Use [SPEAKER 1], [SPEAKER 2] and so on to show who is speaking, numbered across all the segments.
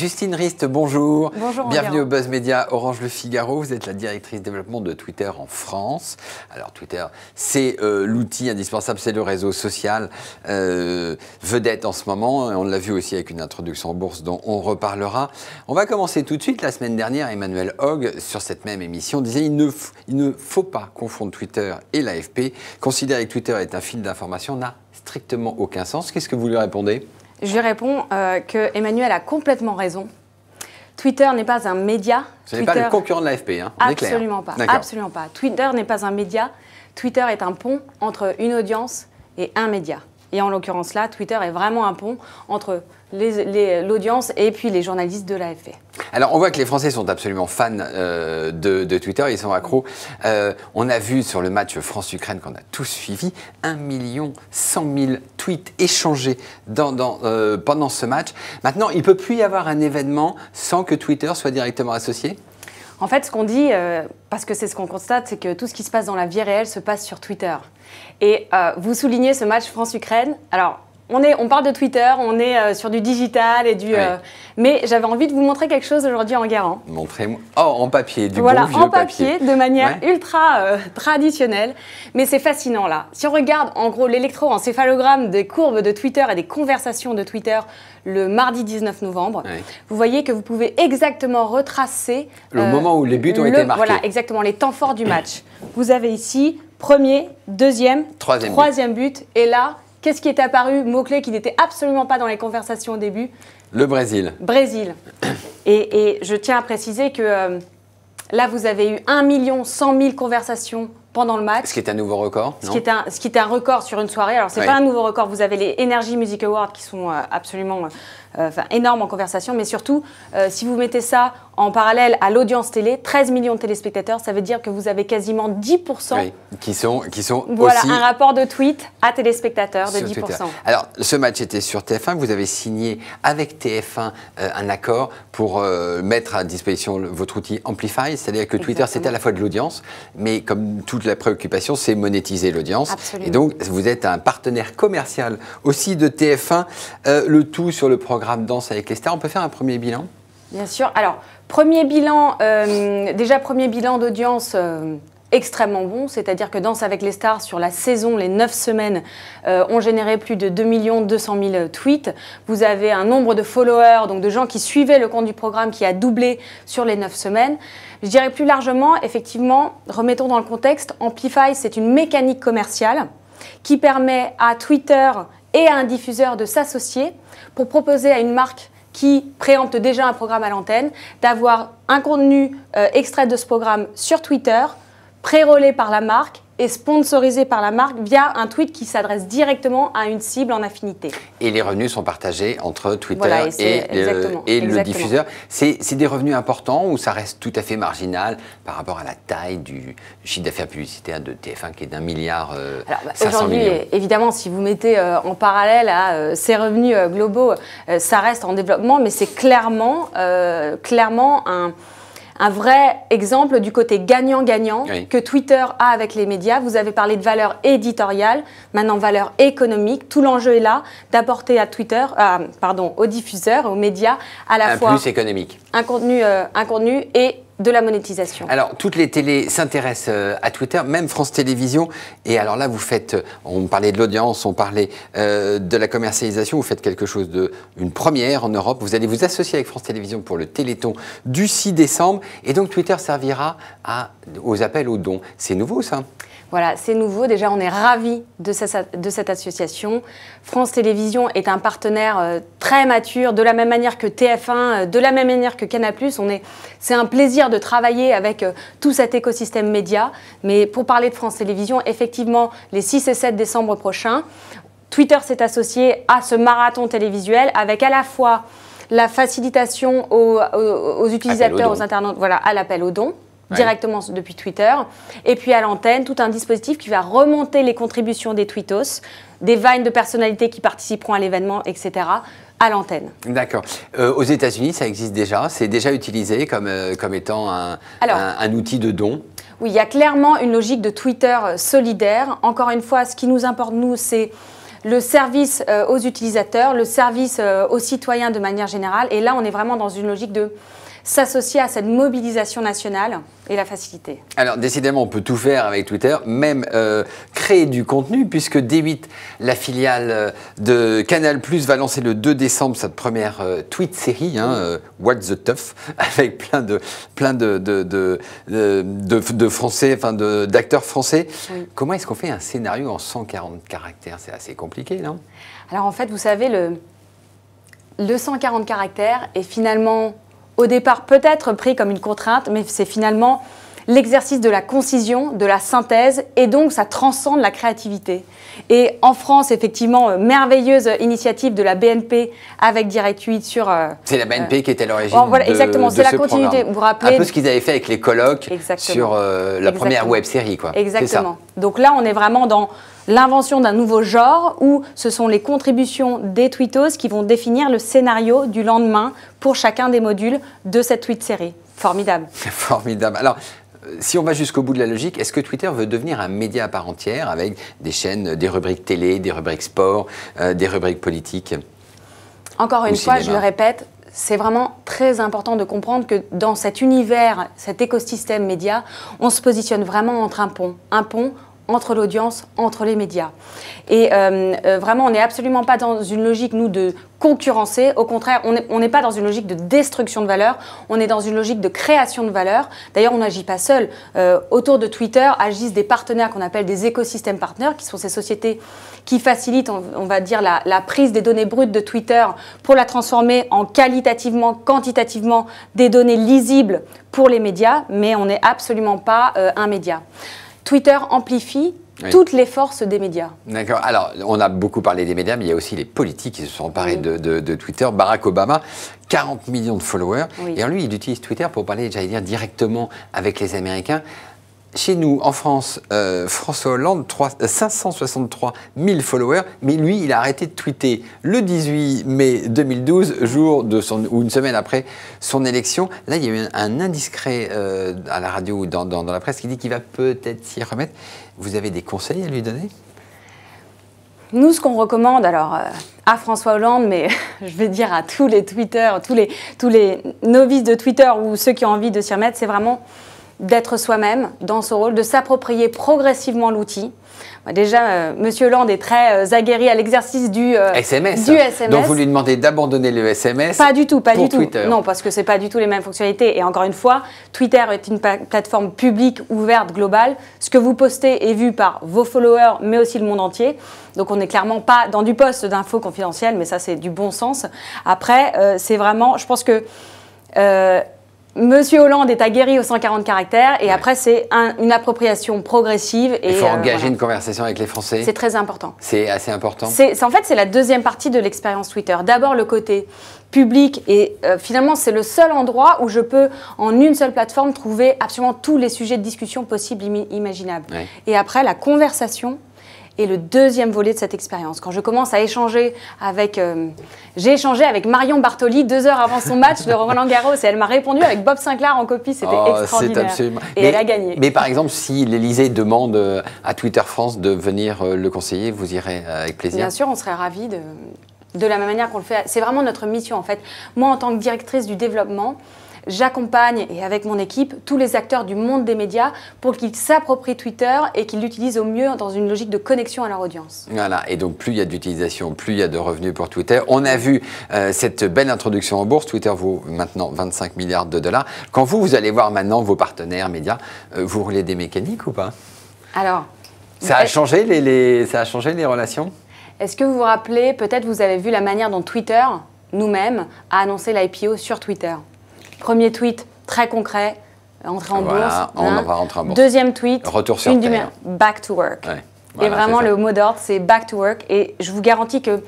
[SPEAKER 1] Justine Rist, bonjour. Bonjour. Bienvenue au Buzz Media Orange Le Figaro. Vous êtes la directrice développement de Twitter en France. Alors Twitter, c'est euh, l'outil indispensable, c'est le réseau social euh, vedette en ce moment. on l'a vu aussi avec une introduction en bourse dont on reparlera. On va commencer tout de suite. La semaine dernière, Emmanuel Hogg, sur cette même émission, disait il ne, il ne faut pas confondre Twitter et l'AFP. Considérer que Twitter est un fil d'information n'a strictement aucun sens. Qu'est-ce que vous lui répondez
[SPEAKER 2] je réponds euh, que Emmanuel a complètement raison. Twitter n'est pas un média. Ce Twitter... n'est pas le concurrent de l'AFP, hein. absolument pas. Absolument pas. Twitter n'est pas un média. Twitter est un pont entre une audience et un média. Et en l'occurrence là, Twitter est vraiment un pont entre l'audience et puis les journalistes de l'AFP.
[SPEAKER 1] Alors on voit que les Français sont absolument fans euh, de, Twitter, ils sont accros. Euh, on a vu sur le match France-Ukraine qu'on a tous suivi, 1 million de tweets échangés euh, pendant ce match. Maintenant, il ne peut plus y avoir un événement sans que Twitter soit directement associé
[SPEAKER 2] en fait, ce qu'on dit, euh, parce que c'est ce qu'on constate, c'est que tout ce qui se passe dans la vie réelle se passe sur Twitter. Et euh, vous soulignez ce match France-Ukraine. Alors, on, est, on parle de Twitter, on est euh, sur du digital et du. Euh, mais j'avais envie de vous montrer quelque chose aujourd'hui en garant.
[SPEAKER 1] Montrez-moi. Oh, en papier, du voilà, en papier,
[SPEAKER 2] de manière ultra euh, traditionnelle. Mais c'est fascinant là. Si on regarde en gros l'électroencéphalogramme des courbes de Twitter et des conversations de Twitter le mardi 19 novembre, vous voyez que vous pouvez exactement retracer. Le moment où les buts ont été marqués. Voilà, exactement, les temps forts du match. vous avez ici premier, deuxième, troisième, troisième but et là, Qu'est-ce qui est apparu, mot-clé qui n'était absolument pas dans les conversations au début Le Brésil. Brésil. Et, je tiens à préciser que euh, là, vous avez eu 1 100 000 conversations pendant le match. Ce qui
[SPEAKER 1] est un nouveau record.
[SPEAKER 2] Ce, qui, est un, ce qui est un record sur une soirée. Alors, ce n'est pas un nouveau record. Vous avez les Energy Music Awards qui sont euh, absolument euh, énormes en conversation. Mais surtout, si vous mettez ça en parallèle à l'audience télé, 13 millions de téléspectateurs, ça veut dire que vous avez quasiment 10%.
[SPEAKER 1] qui sont, qui sont voilà, un
[SPEAKER 2] rapport de tweet à téléspectateurs de 10%.
[SPEAKER 1] Alors, ce match était sur TF1. Vous avez signé avec TF1 euh, un accord pour euh, mettre à disposition votre outil Amplify, c'est-à-dire que Twitter, c'était à la fois de l'audience, mais comme toute la préoccupation, c'est monétiser l'audience. Et donc, vous êtes un partenaire commercial aussi de TF1, euh, le tout sur le programme Danse avec les stars. On peut faire un premier bilan
[SPEAKER 2] Bien sûr. Alors, premier bilan, euh, déjà premier bilan d'audience. Euh, extrêmement bon, c'est-à-dire que Danse avec les stars sur la saison, les 9 semaines, euh, ont généré plus de 2 200 000 tweets. Vous avez un nombre de followers, donc de gens qui suivaient le compte du programme qui a doublé sur les 9 semaines. Je dirais plus largement, effectivement, remettons dans le contexte, Amplify, c'est une mécanique commerciale qui permet à Twitter et à un diffuseur de s'associer pour proposer à une marque qui préempte déjà un programme à l'antenne, d'avoir un contenu euh, extrait de ce programme sur Twitter, pré rollé par la marque et sponsorisé par la marque via un tweet qui s'adresse directement à une cible en affinité.
[SPEAKER 1] Et les revenus sont partagés entre Twitter et, et, le, diffuseur. C'est des revenus importants ou ça reste tout à fait marginal par rapport à la taille du chiffre d'affaires publicitaire de TF1 qui est d'un milliard
[SPEAKER 2] euh, bah, Aujourd'hui, évidemment, si vous mettez euh, en parallèle à euh, ces revenus euh, globaux, ça reste en développement, mais c'est clairement, clairement un un vrai exemple du côté gagnant-gagnant que Twitter a avec les médias. Vous avez parlé de valeur éditoriale, maintenant valeur économique. Tout l'enjeu est là d'apporter à Twitter, euh, pardon, aux diffuseurs, aux médias, à la fois économique, un contenu, euh, un contenu et de la monétisation Alors,
[SPEAKER 1] toutes les télés s'intéressent euh, à Twitter, même France Télévisions. Et alors là, vous faites, euh, on parlait de l'audience, on parlait euh, de la commercialisation, vous faites quelque chose de, une première en Europe. Vous allez vous associer avec France Télévisions pour le Téléthon du 6 décembre. Et donc, Twitter servira aux appels aux dons. C'est nouveau, ça
[SPEAKER 2] voilà, c'est nouveau. Déjà, on est ravis de, cette association. France Télévisions est un partenaire très mature, de la même manière que TF1, de la même manière que Canal+. On est, c'est un plaisir de travailler avec euh, tout cet écosystème média. Mais pour parler de France Télévisions, effectivement, les 6 et 7 décembre prochains, Twitter s'est associé à ce marathon télévisuel avec à la fois la facilitation aux, utilisateurs, aux, internautes, voilà, à l'appel aux dons directement depuis Twitter, et puis à l'antenne, tout un dispositif qui va remonter les contributions des tweetos, des vannes de personnalités qui participeront à l'événement, etc à l'antenne.
[SPEAKER 1] D'accord. Euh, aux États-Unis, ça existe déjà C'est déjà utilisé comme, euh, comme étant
[SPEAKER 2] un, un,
[SPEAKER 1] outil de don
[SPEAKER 2] Oui, il y a clairement une logique de Twitter euh, solidaire. Encore une fois, ce qui nous importe, nous, c'est le service aux utilisateurs, le service aux citoyens de manière générale. Et là, on est vraiment dans une logique de s'associer à cette mobilisation nationale et la faciliter.
[SPEAKER 1] Alors décidément, on peut tout faire avec Twitter, même euh, du contenu, puisque D8, la filiale euh, de Canal Plus, va lancer le 2 décembre sa première euh, tweet série, hein, euh, What's the Tough, avec plein de, plein de, de, français, enfin d'acteurs français. Comment est-ce qu'on fait un
[SPEAKER 2] scénario en 140 caractères C'est assez compliqué, non Alors en fait, vous savez, le, le 140 caractères est finalement, au départ, peut-être pris comme une contrainte, mais c'est finalement l'exercice de la concision, de la synthèse, et donc ça transcende la créativité. Et en France, effectivement, euh, merveilleuse initiative de la BNP avec Direct 8 sur... Euh, c'est la BNP
[SPEAKER 1] qui était l'origine oh, Exactement, c'est la continuité, vous rappelez. Un peu ce qu'ils avaient fait avec les colloques sur euh, la première web-série, quoi. Exactement.
[SPEAKER 2] Donc là, on est vraiment dans l'invention d'un nouveau genre où ce sont les contributions des tweetos qui vont définir le scénario du lendemain pour chacun des modules de cette tweet-série. Formidable.
[SPEAKER 1] Formidable. Alors, si on va jusqu'au bout de la logique, est-ce que Twitter veut devenir un média à part entière avec des chaînes, des rubriques télé, des rubriques sport, euh, des rubriques politiques
[SPEAKER 2] Encore une fois, je le répète, c'est vraiment très important de comprendre que dans cet univers, cet écosystème média, on se positionne vraiment entre un pont, un pont entre l'audience, entre les médias. Et euh, euh, vraiment, on n'est absolument pas dans une logique, nous, de concurrencer. Au contraire, on n'est pas dans une logique de destruction de valeur, on est dans une logique de création de valeur. D'ailleurs, on n'agit pas seul. Euh, autour de Twitter agissent des partenaires qu'on appelle des écosystèmes partenaires, qui sont ces sociétés qui facilitent, on, va dire, la, prise des données brutes de Twitter pour la transformer en qualitativement, quantitativement des données lisibles pour les médias, mais on n'est absolument pas un média. Twitter amplifie toutes les forces des médias.
[SPEAKER 1] D'accord. Alors, on a beaucoup parlé des médias, mais il y a aussi les politiques qui se sont emparés de, Twitter. Barack Obama, 40 millions de followers. Et lui, il utilise Twitter pour parler, j'allais dire, directement avec les Américains chez nous, en France, euh, François Hollande, 563 000 euh, followers, mais lui, il a arrêté de tweeter le 18 mai 2012, jour de ou une semaine après son élection. Là, il y a eu un, indiscret euh, à la radio ou dans, la presse qui dit qu'il va peut-être s'y remettre. Vous avez des conseils à lui donner
[SPEAKER 2] nous, ce qu'on recommande, alors à François Hollande, mais je vais dire à tous les tweeters, tous les, tous les novices de Twitter ou ceux qui ont envie de s'y remettre, c'est vraiment d'être soi-même dans ce rôle, de s'approprier progressivement l'outil. Déjà, M. Euh, Monsieur Hollande est très euh, aguerri à l'exercice du, SMS, euh, Donc vous lui
[SPEAKER 1] demandez d'abandonner le SMS Pas du tout, pas du tout. Non,
[SPEAKER 2] parce que ce pas du tout les mêmes fonctionnalités. Et encore une fois, Twitter est une plateforme publique, ouverte, globale. Ce que vous postez est vu par vos followers, mais aussi le monde entier. Donc on n'est clairement pas dans du poste d'info confidentielle, mais ça c'est du bon sens. Après, c'est vraiment, je pense que... Monsieur Hollande est aguerri aux 140 caractères et après c'est une appropriation progressive. Et, Il faut euh, engager
[SPEAKER 1] une conversation avec les Français. C'est très important. C'est assez important. C'est
[SPEAKER 2] en fait c'est la deuxième partie de l'expérience Twitter. D'abord le côté public et euh, finalement c'est le seul endroit où je peux en une seule plateforme trouver absolument tous les sujets de discussion possibles imaginables. Et après la conversation et le deuxième volet de cette expérience. Quand je commence à échanger avec... Euh, j'ai échangé avec Marion Bartoli deux heures avant son match de Roland Garros et elle m'a répondu avec Bob Sinclair en copie. C'était oh, extraordinaire. Absolument... Et elle a gagné. Mais par
[SPEAKER 1] exemple, si l'Elysée demande euh, à Twitter France de venir euh, le conseiller, vous irez avec plaisir Bien sûr,
[SPEAKER 2] on serait ravis de, de la même manière qu'on le fait. C'est vraiment notre mission en fait. Moi, en tant que directrice du développement, j'accompagne et avec mon équipe tous les acteurs du monde des médias pour qu'ils s'approprient Twitter et qu'ils l'utilisent au mieux dans une logique de connexion à leur audience.
[SPEAKER 1] Voilà, et donc plus il y a d'utilisation, plus il y a de revenus pour Twitter. On a vu euh, cette belle introduction en bourse. Twitter vaut maintenant 25 milliards de dollars. Quand vous, vous allez voir maintenant vos partenaires médias, euh, vous roulez des mécaniques ou pas
[SPEAKER 2] Alors. Ça a, changé
[SPEAKER 1] ça a changé les relations
[SPEAKER 2] Est-ce que vous vous rappelez, peut-être vous avez vu la manière dont Twitter, nous-mêmes, a annoncé l'IPO sur Twitter Premier tweet, très concret, hein. entrer en bourse. Deuxième tweet, Retour sur terre. back to work. et vraiment, le mot d'ordre, c'est back to work. Et je vous garantis que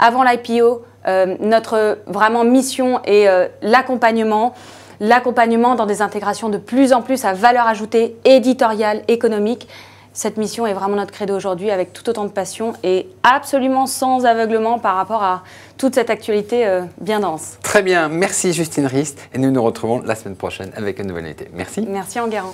[SPEAKER 2] avant l'IPO, euh, notre vraiment mission est euh, l'accompagnement l'accompagnement dans des intégrations de plus en plus à valeur ajoutée éditoriale, économique. Cette mission est vraiment notre credo aujourd'hui avec tout autant de passion et absolument sans aveuglement par rapport à toute cette actualité euh, bien dense.
[SPEAKER 1] Très bien, merci Justine Rist et nous nous retrouvons la semaine prochaine avec une nouvelle année.
[SPEAKER 2] Merci. Merci Enguerrand.